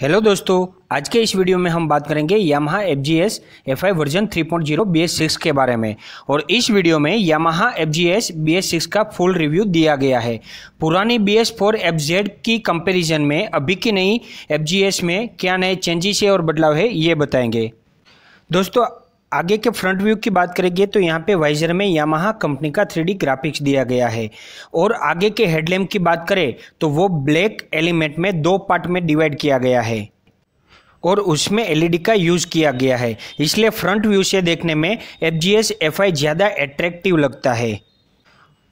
hello दोस्तों आज के इस वीडियो में हम बात करेंगे Yamaha F G S F I version three point zero B S six के बारे में और इस वीडियो में Yamaha F G S B S six का फुल रिव्यू दिया गया है पुरानी B S four F Z की कंपेरिजन में अभी की नई एफ जी एस में क्या नए चेंजेस है और बदलाव है ये बताएंगे दोस्तों आगे के फ्रंट व्यू की बात करेंगे तो यहाँ पे वाइजर में यामाहा कंपनी का थ्री ग्राफिक्स दिया गया है और आगे के हेडलैम्प की बात करें तो वो ब्लैक एलिमेंट में दो पार्ट में डिवाइड किया गया है और उसमें एलईडी e का यूज़ किया गया है इसलिए फ्रंट व्यू से देखने में F G S F I ज़्यादा एट्रैक्टिव लगता है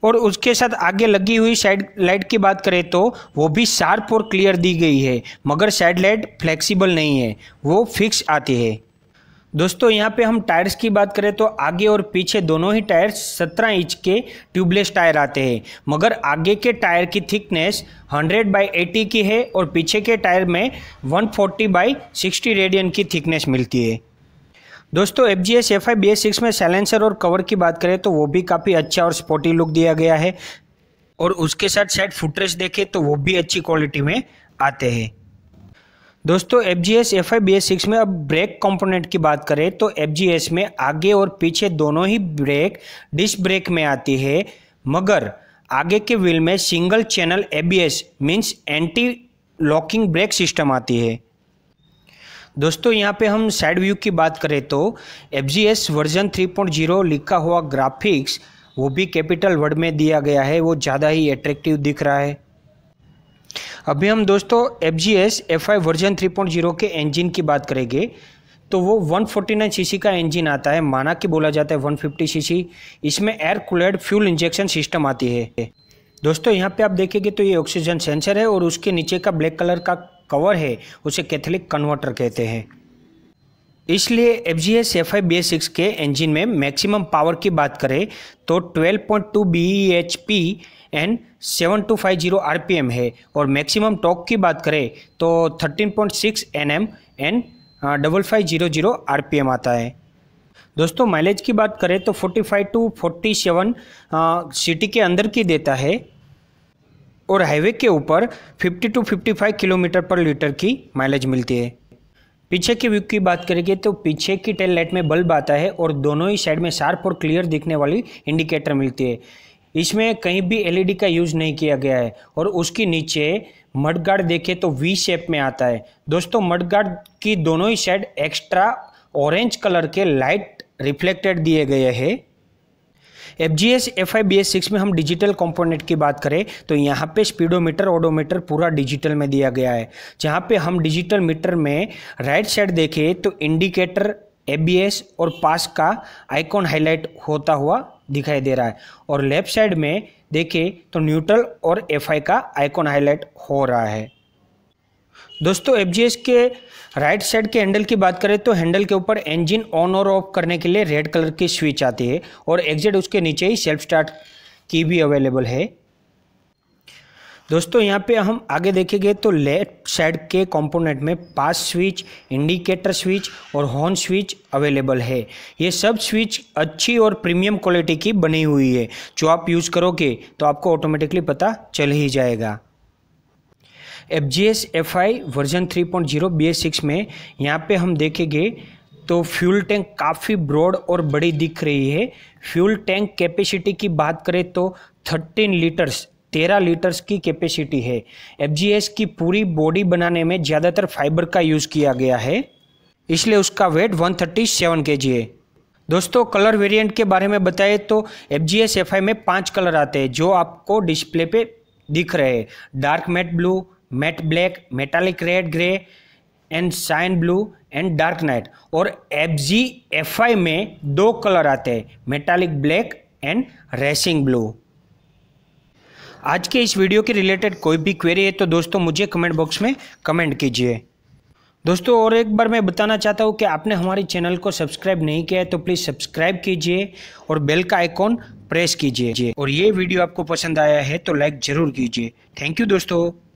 और उसके साथ आगे लगी हुई साइड लाइट की बात करें तो वो भी शार्प और क्लियर दी गई है मगर साइड लाइट फ्लेक्सिबल नहीं है वो फिक्स आती है दोस्तों यहाँ पे हम टायर्स की बात करें तो आगे और पीछे दोनों ही टायर्स 17 इंच के ट्यूबलेस टायर आते हैं मगर आगे के टायर की थिकनेस 100 बाई 80 की है और पीछे के टायर में 140 फोर्टी बाई सिक्सटी रेडियन की थिकनेस मिलती है दोस्तों F G S F I B six में सैलेंसर और कवर की बात करें तो वो भी काफ़ी अच्छा और स्पोर्टी लुक दिया गया है और उसके साथ साइड फुटरेस देखें तो वो भी अच्छी क्वालिटी में आते हैं दोस्तों F G S F I B S six में अब ब्रेक कंपोनेंट की बात करें तो एफ जी एस में आगे और पीछे दोनों ही ब्रेक डिस्क ब्रेक में आती है मगर आगे के व्हील में single channel A B S means anti locking brake system आती है दोस्तों यहाँ पे हम साइड व्यू की बात करें तो F G S version three point zero लिखा हुआ ग्राफिक्स वो भी कैपिटल वर्ड में दिया गया है वो ज़्यादा ही अट्रैक्टिव दिख रहा है अभी हम दोस्तों F G S F I version three point zero के इंजिन की बात करेंगे तो वो 149 सी का इंजन आता है माना कि बोला जाता है 150 सीसी इसमें air cooled fuel injection system आती है दोस्तों यहाँ पे आप देखेंगे तो ये ऑक्सीजन सेंसर है और उसके नीचे का ब्लैक कलर का कवर है उसे कैथलिक कन्वर्टर कहते हैं इसलिए F G S F I B six के इंजन में मैक्सिमम पावर की बात करें तो 12.2 point two B H P and seven two five zero R P M है और मैक्सिमम टॉक की बात करें तो 13.6 point six N M and double five zero zero R P M आता है दोस्तों माइलेज की बात करें तो 45 टू फोर्टी सेवन सिटी के अंदर की देता है और हाईवे के ऊपर 50 टू 55 किलोमीटर पर लीटर की माइलेज मिलती है पीछे के व्यू की बात करेंगे तो पीछे की टेल लाइट में बल्ब आता है और दोनों ही साइड में शार्प और क्लियर दिखने वाली इंडिकेटर मिलती है इसमें कहीं भी एलईडी का यूज़ नहीं किया गया है और उसके नीचे मडगार्ड देखें तो वी शेप में आता है दोस्तों मडगार्ड की दोनों ही साइड एक्स्ट्रा ऑरेंज कलर के लाइट रिफ्लेक्टेड दिए गए हैं F G S F I B S six में हम डिजिटल कंपोनेंट की बात करें तो यहाँ पे स्पीडोमीटर ऑडोमीटर पूरा डिजिटल में दिया गया है जहाँ पे हम डिजिटल मीटर में राइट साइड देखें तो इंडिकेटर एबीएस और पास का आइकॉन हाईलाइट होता हुआ दिखाई दे रहा है और लेफ्ट साइड में देखें तो न्यूट्रल और एफआई का आइकॉन हाईलाइट हो रहा है दोस्तों एफ के राइट साइड के हैंडल की बात करें तो हैंडल के ऊपर इंजन ऑन और ऑफ करने के लिए रेड कलर की स्विच आती है और एग्जिट उसके नीचे ही सेल्फ स्टार्ट की भी अवेलेबल है दोस्तों यहाँ पे हम आगे देखेंगे तो लेफ्ट साइड के कंपोनेंट में पास स्विच इंडिकेटर स्विच और हॉर्न स्विच अवेलेबल है ये सब स्विच अच्छी और प्रीमियम क्वालिटी की बनी हुई है जो आप यूज़ करोगे तो आपको ऑटोमेटिकली पता चल ही जाएगा F G S F I version three point zero B S six में यहाँ पे हम देखेंगे तो फ्यूल टैंक काफ़ी ब्रॉड और बड़ी दिख रही है फ्यूल टैंक कैपेसिटी की बात करें तो थर्टीन लीटर्स तेरह लीटर्स की कैपेसिटी है एफ जी एस की पूरी बॉडी बनाने में ज़्यादातर फाइबर का यूज़ किया गया है इसलिए उसका वेट वन थर्टी सेवन के जी है दोस्तों कलर वेरिएंट के बारे में बताएं तो F G S F I में पाँच कलर आते हैं जो आपको डिस्प्ले पे दिख रहे हैं dark matte blue matte black metallic red grey and shine blue and dark knight और एफ जी एफ आई में दो कलर आते हैं metallic black and racing blue आज के इस वीडियो के रिलेटेड कोई भी क्वेरी है तो दोस्तों मुझे कमेंट बॉक्स में कमेंट कीजिए दोस्तों और एक बार मैं बताना चाहता हूँ कि आपने हमारे चैनल को सब्सक्राइब नहीं किया है तो प्लीज़ सब्सक्राइब कीजिए और बेल का आइकॉन प्रेस कीजिए और ये वीडियो आपको पसंद आया है तो लाइक ज़रूर कीजिए थैंक यू दोस्तों